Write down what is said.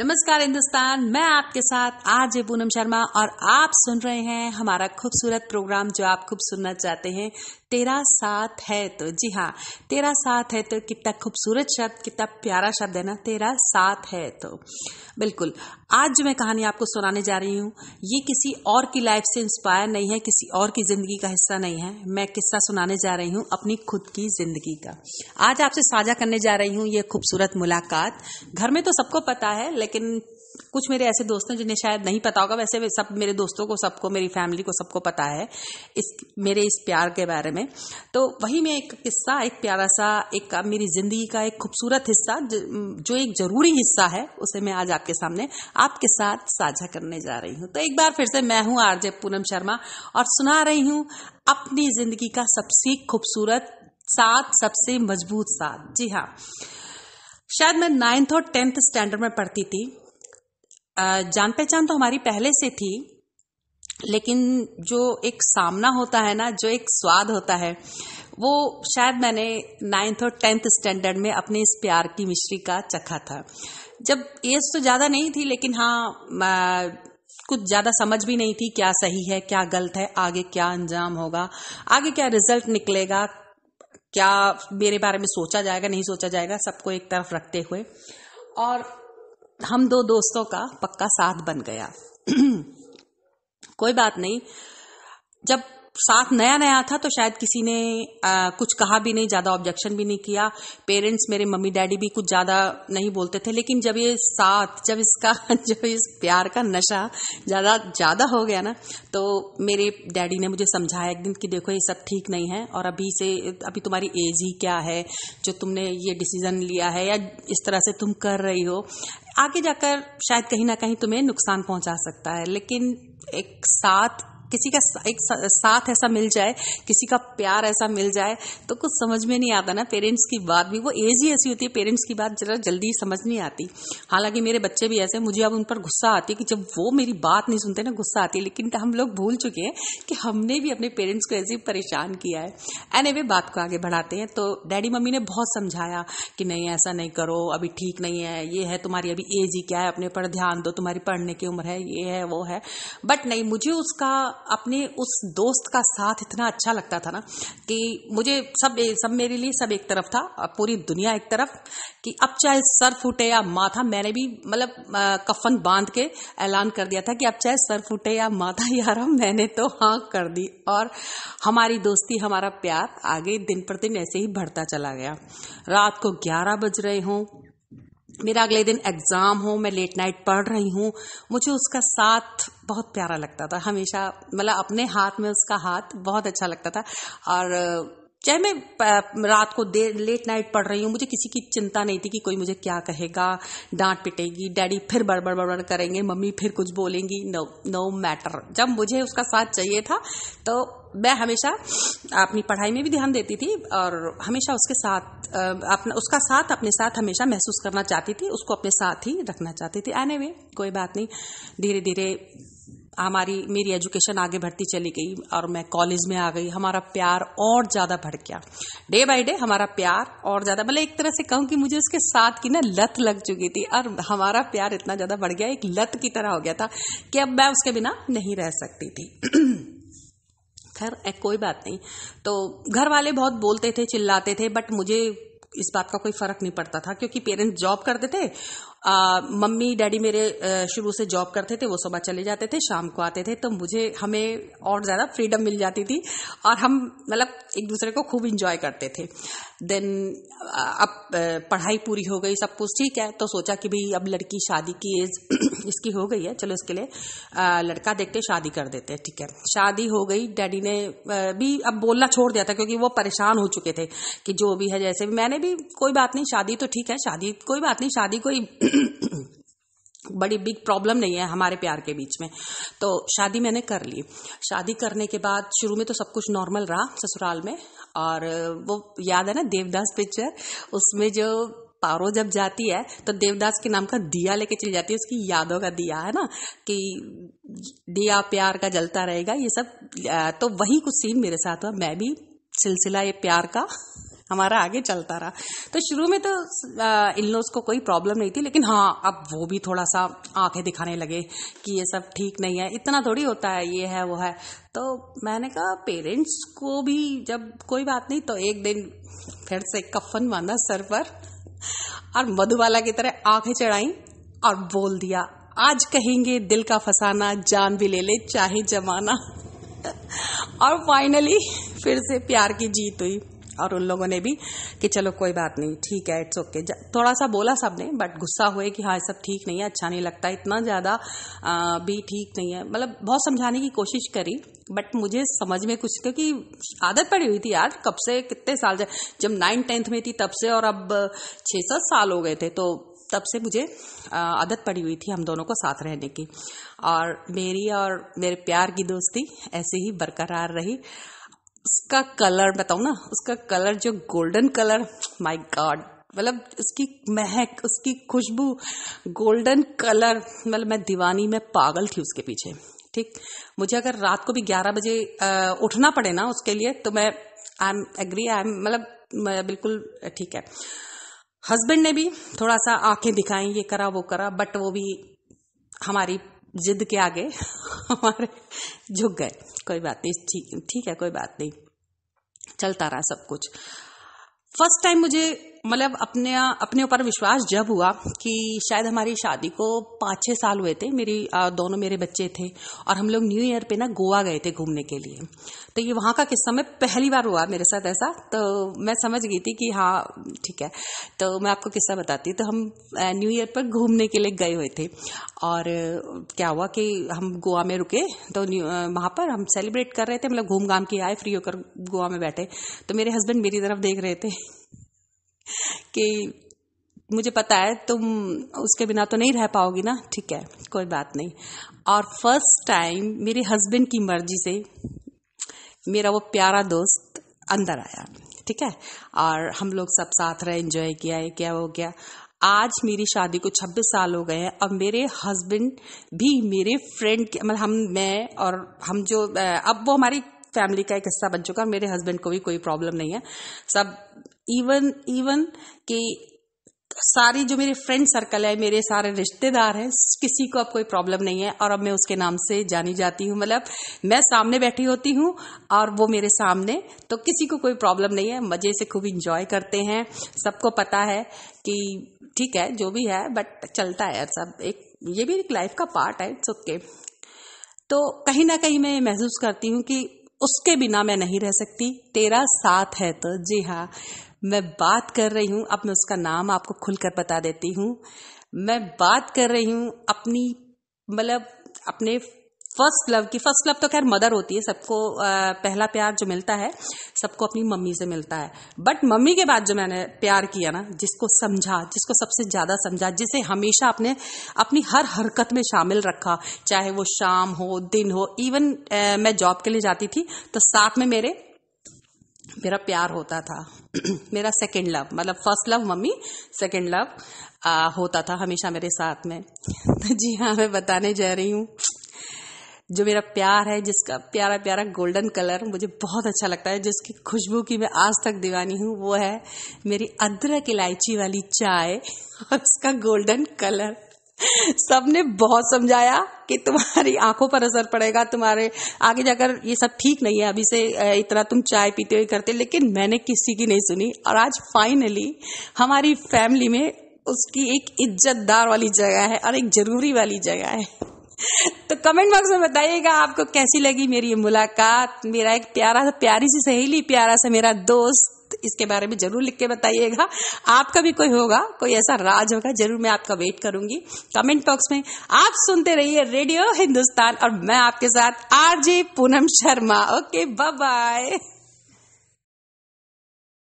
नमस्कार हिंदुस्तान मैं आपके साथ आज पूनम शर्मा और आप सुन रहे हैं हमारा खूबसूरत प्रोग्राम जो आप खूब सुनना चाहते हैं तेरा साथ है तो जी हाँ तेरा साथ है तो कितना खूबसूरत शब्द कितना प्यारा शब्द है ना तेरा साथ है तो बिल्कुल आज जो मैं कहानी आपको सुनाने जा रही हूँ ये किसी और की लाइफ से इंस्पायर नहीं है किसी और की ज़िंदगी का हिस्सा नहीं है मैं किस्सा सुनाने जा रही हूं अपनी खुद की ज़िंदगी का आज आपसे साझा करने जा रही हूँ ये खूबसूरत मुलाकात घर में तो सबको पता है लेकिन कुछ मेरे ऐसे दोस्त हैं जिन्हें शायद नहीं पता होगा वैसे सब मेरे दोस्तों को सबको मेरी फैमिली को सबको पता है इस मेरे इस प्यार के बारे में में तो वही में एक किस्सा एक प्यारा सा एक मेरी ज़िंदगी का एक खूबसूरत हिस्सा जो एक ज़रूरी हिस्सा है उसे मैं आज आपके सामने आपके साथ साझा करने जा रही हूं तो एक बार फिर से मैं हूं आरजे पूनम शर्मा और सुना रही हूं अपनी ज़िंदगी का सबसे खूबसूरत साथ सबसे मजबूत साथ जी हाँ शायद मैं नाइन्थ और टेंथ स्टैंडर्ड में पढ़ती थी जान पहचान तो हमारी पहले से थी लेकिन जो एक सामना होता है ना जो एक स्वाद होता है वो शायद मैंने नाइन्थ और टेंथ स्टैंडर्ड में अपने इस प्यार की मिश्री का चखा था जब एज तो ज़्यादा नहीं थी लेकिन हाँ कुछ ज़्यादा समझ भी नहीं थी क्या सही है क्या गलत है आगे क्या अंजाम होगा आगे क्या रिजल्ट निकलेगा क्या मेरे बारे में सोचा जाएगा नहीं सोचा जाएगा सबको एक तरफ रखते हुए और हम दो दोस्तों का पक्का साथ बन गया कोई बात नहीं जब साथ नया नया था तो शायद किसी ने आ, कुछ कहा भी नहीं ज़्यादा ऑब्जेक्शन भी नहीं किया पेरेंट्स मेरे मम्मी डैडी भी कुछ ज़्यादा नहीं बोलते थे लेकिन जब ये साथ जब इसका जब इस प्यार का नशा ज़्यादा ज़्यादा हो गया ना तो मेरे डैडी ने मुझे समझाया एक दिन कि देखो ये सब ठीक नहीं है और अभी से अभी तुम्हारी एज ही क्या है जो तुमने ये डिसीज़न लिया है या इस तरह से तुम कर रही हो आगे जाकर शायद कहीं ना कहीं तुम्हें नुकसान पहुंचा सकता है लेकिन एक साथ किसी का एक साथ ऐसा मिल जाए किसी का प्यार ऐसा मिल जाए तो कुछ समझ में नहीं आता ना पेरेंट्स की बात भी वो एज ही ऐसी होती है पेरेंट्स की बात जरा जल्दी समझ नहीं आती हालांकि मेरे बच्चे भी ऐसे मुझे अब उन पर गुस्सा आती है कि जब वो मेरी बात नहीं सुनते ना गुस्सा आती है लेकिन हम लोग भूल चुके हैं कि हमने भी अपने पेरेंट्स को ऐसे परेशान किया है एन वे बात को आगे बढ़ाते हैं तो डैडी मम्मी ने बहुत समझाया कि नहीं ऐसा नहीं करो अभी ठीक नहीं है ये है तुम्हारी अभी एज ही क्या है अपने पर ध्यान दो तुम्हारी पढ़ने की उम्र है ये है वो है बट नहीं मुझे उसका अपने उस दोस्त का साथ इतना अच्छा लगता था ना कि मुझे सब सब मेरे लिए सब एक तरफ था पूरी दुनिया एक तरफ कि अब चाहे सर फूटे या माथा मैंने भी मतलब कफन बांध के ऐलान कर दिया था कि अब चाहे सर फूटे या माथा यार मैंने तो हाँ कर दी और हमारी दोस्ती हमारा प्यार आगे दिन प्रतिदिन ऐसे ही बढ़ता चला गया रात को ग्यारह बज रहे हों मेरा अगले दिन एग्ज़ाम हो मैं लेट नाइट पढ़ रही हूँ मुझे उसका साथ बहुत प्यारा लगता था हमेशा मतलब अपने हाथ में उसका हाथ बहुत अच्छा लगता था और चाहे मैं रात को देर लेट नाइट पढ़ रही हूँ मुझे किसी की चिंता नहीं थी कि कोई मुझे क्या कहेगा डांट पिटेगी डैडी फिर बड़बड़ बड़बड़ करेंगे मम्मी फिर कुछ बोलेंगी नो नो मैटर जब मुझे उसका साथ चाहिए था तो मैं हमेशा अपनी पढ़ाई में भी ध्यान देती थी और हमेशा उसके साथ अपना उसका साथ अपने साथ हमेशा महसूस करना चाहती थी उसको अपने साथ ही रखना चाहती थी एनी वे कोई बात नहीं धीरे धीरे हमारी मेरी एजुकेशन आगे बढ़ती चली गई और मैं कॉलेज में आ गई हमारा प्यार और ज़्यादा बढ़ गया डे बाय डे हमारा प्यार और ज़्यादा मतलब एक तरह से कहूँ कि मुझे उसके साथ की ना लत लग चुकी थी और हमारा प्यार इतना ज़्यादा बढ़ गया एक लत की तरह हो गया था कि अब मैं उसके बिना नहीं रह सकती थी खैर कोई बात नहीं तो घर वाले बहुत बोलते थे चिल्लाते थे बट मुझे इस बात का कोई फर्क नहीं पड़ता था क्योंकि पेरेंट्स जॉब करते थे आ, मम्मी डैडी मेरे शुरू से जॉब करते थे वो सुबह चले जाते थे शाम को आते थे तो मुझे हमें और ज़्यादा फ्रीडम मिल जाती थी और हम मतलब एक दूसरे को खूब इंजॉय करते थे देन अब पढ़ाई पूरी हो गई सब कुछ ठीक है तो सोचा कि भाई अब लड़की शादी की एज इसकी हो गई है चलो इसके लिए लड़का देखते शादी कर देते हैं ठीक है शादी हो गई डैडी ने भी अब बोलना छोड़ दिया था क्योंकि वो परेशान हो चुके थे कि जो भी है जैसे मैंने भी कोई बात नहीं शादी तो ठीक है शादी कोई बात नहीं शादी कोई बड़ी बिग प्रॉब्लम नहीं है हमारे प्यार के बीच में तो शादी मैंने कर ली शादी करने के बाद शुरू में तो सब कुछ नॉर्मल रहा ससुराल में और वो याद है ना देवदास पिक्चर उसमें जो पारो जब जाती है तो देवदास के नाम का दिया लेके चली जाती है उसकी यादों का दिया है ना कि दिया प्यार का जलता रहेगा ये सब तो वही कुछ सीन मेरे साथ हुआ मैं भी सिलसिला ये प्यार का हमारा आगे चलता रहा तो शुरू में तो इन लोग को कोई प्रॉब्लम नहीं थी लेकिन हाँ अब वो भी थोड़ा सा आंखें दिखाने लगे कि ये सब ठीक नहीं है इतना थोड़ी होता है ये है वो है तो मैंने कहा पेरेंट्स को भी जब कोई बात नहीं तो एक दिन फिर से कफन बांधा सर पर और मधुबाला की तरह आंखें चढ़ाई और बोल दिया आज कहेंगे दिल का फसाना जान भी ले ले चाहे जमाना और फाइनली फिर से प्यार की जीत हुई और उन लोगों ने भी कि चलो कोई बात नहीं ठीक है इट्स ओके थोड़ा सा बोला सबने बट गुस्सा हुए कि हाँ सब ठीक नहीं है अच्छा नहीं लगता इतना ज़्यादा भी ठीक नहीं है मतलब बहुत समझाने की कोशिश करी बट मुझे समझ में कुछ क्योंकि आदत पड़ी हुई थी यार कब से कितने साल से जब नाइन टेंथ में थी तब से और अब छः सात साल हो गए थे तो तब से मुझे आदत पड़ी हुई थी हम दोनों को साथ रहने की और मेरी और मेरे प्यार की दोस्ती ऐसे ही बरकरार रही उसका कलर बताऊ ना उसका कलर जो गोल्डन कलर माय गॉड मतलब उसकी महक उसकी खुशबू गोल्डन कलर मतलब मैं दीवानी में पागल थी उसके पीछे ठीक मुझे अगर रात को भी 11 बजे उठना पड़े ना उसके लिए तो मैं I am agree I am मतलब बिल्कुल ठीक है हस्बैंड ने भी थोड़ा सा आंखें दिखाई ये करा वो करा बट वो भी हमारी जिद के आगे हमारे झुक गए कोई बात नहीं ठीक ठीक है कोई बात नहीं चलता रहा सब कुछ फर्स्ट टाइम मुझे मतलब अपने अपने ऊपर विश्वास जब हुआ कि शायद हमारी शादी को पाँच छः साल हुए थे मेरी दोनों मेरे बच्चे थे और हम लोग न्यू ईयर पे ना गोवा गए थे घूमने के लिए तो ये वहाँ का किस्सा में पहली बार हुआ मेरे साथ ऐसा तो मैं समझ गई थी कि हाँ ठीक है तो मैं आपको किस्सा बताती तो हम न्यू ईयर पर घूमने के लिए गए हुए थे और क्या हुआ कि हम गोवा में रुके तो वहाँ पर हम सेलिब्रेट कर रहे थे मतलब घूम घाम के आए फ्री होकर गोवा में बैठे तो मेरे हस्बैंड मेरी तरफ देख रहे थे कि मुझे पता है तुम उसके बिना तो नहीं रह पाओगी ना ठीक है कोई बात नहीं और फर्स्ट टाइम मेरे हस्बैंड की मर्जी से मेरा वो प्यारा दोस्त अंदर आया ठीक है और हम लोग सब साथ रहे एंजॉय किया ये क्या हो गया आज मेरी शादी को 26 साल हो गए हैं और मेरे हस्बैंड भी मेरे फ्रेंड के मतलब हम मैं और हम जो अब वो हमारी फैमिली का एक हिस्सा बन चुका है मेरे हस्बैंड को भी कोई प्रॉब्लम नहीं है सब इवन इवन कि सारी जो मेरे फ्रेंड सर्कल है मेरे सारे रिश्तेदार हैं किसी को अब कोई प्रॉब्लम नहीं है और अब मैं उसके नाम से जानी जाती हूँ मतलब मैं सामने बैठी होती हूँ और वो मेरे सामने तो किसी को कोई प्रॉब्लम नहीं है मज़े से खूब इंजॉय करते हैं सबको पता है कि ठीक है जो भी है बट चलता है सब एक ये भी एक लाइफ का पार्ट है इट्स ओके तो कहीं ना कहीं मैं महसूस करती हूं कि उसके बिना मैं नहीं रह सकती तेरा साथ है तो जी हाँ मैं बात कर रही हूँ अब मैं उसका नाम आपको खुलकर बता देती हूँ मैं बात कर रही हूँ अपनी मतलब अपने फर्स्ट लव की फर्स्ट लव तो खैर मदर होती है सबको पहला प्यार जो मिलता है सबको अपनी मम्मी से मिलता है बट मम्मी के बाद जो मैंने प्यार किया ना जिसको समझा जिसको सबसे ज़्यादा समझा जिसे हमेशा अपने अपनी हर हरकत में शामिल रखा चाहे वो शाम हो दिन हो इवन आ, मैं जॉब के लिए जाती थी तो साथ में मेरे मेरा प्यार होता था मेरा सेकेंड लव मतलब first love mummy second love आ, होता था हमेशा मेरे साथ में तो जी हाँ मैं बताने जा रही हूँ जो मेरा प्यार है जिसका प्यारा प्यारा गोल्डन कलर मुझे बहुत अच्छा लगता है जिसकी खुशबू की मैं आज तक दीवानी हूँ वो है मेरी अदरक इलायची वाली चाय और उसका गोल्डन कलर सबने बहुत समझाया कि तुम्हारी आंखों पर असर पड़ेगा तुम्हारे आगे जाकर ये सब ठीक नहीं है अभी से इतना तुम चाय पीते हुए करते लेकिन मैंने किसी की नहीं सुनी और आज फाइनली हमारी फैमिली में उसकी एक इज्जतदार वाली जगह है और एक जरूरी वाली जगह है तो कमेंट बॉक्स में बताइएगा आपको कैसी लगी मेरी ये मुलाकात मेरा एक प्यारा सा प्यारी सी सहेली प्यारा सा मेरा दोस्त इसके बारे में जरूर लिख के बताइएगा आपका भी कोई होगा कोई ऐसा राज होगा जरूर मैं आपका वेट करूंगी कमेंट बॉक्स में आप सुनते रहिए रेडियो हिंदुस्तान और मैं आपके साथ RJ Poonam Sharma okay bye bye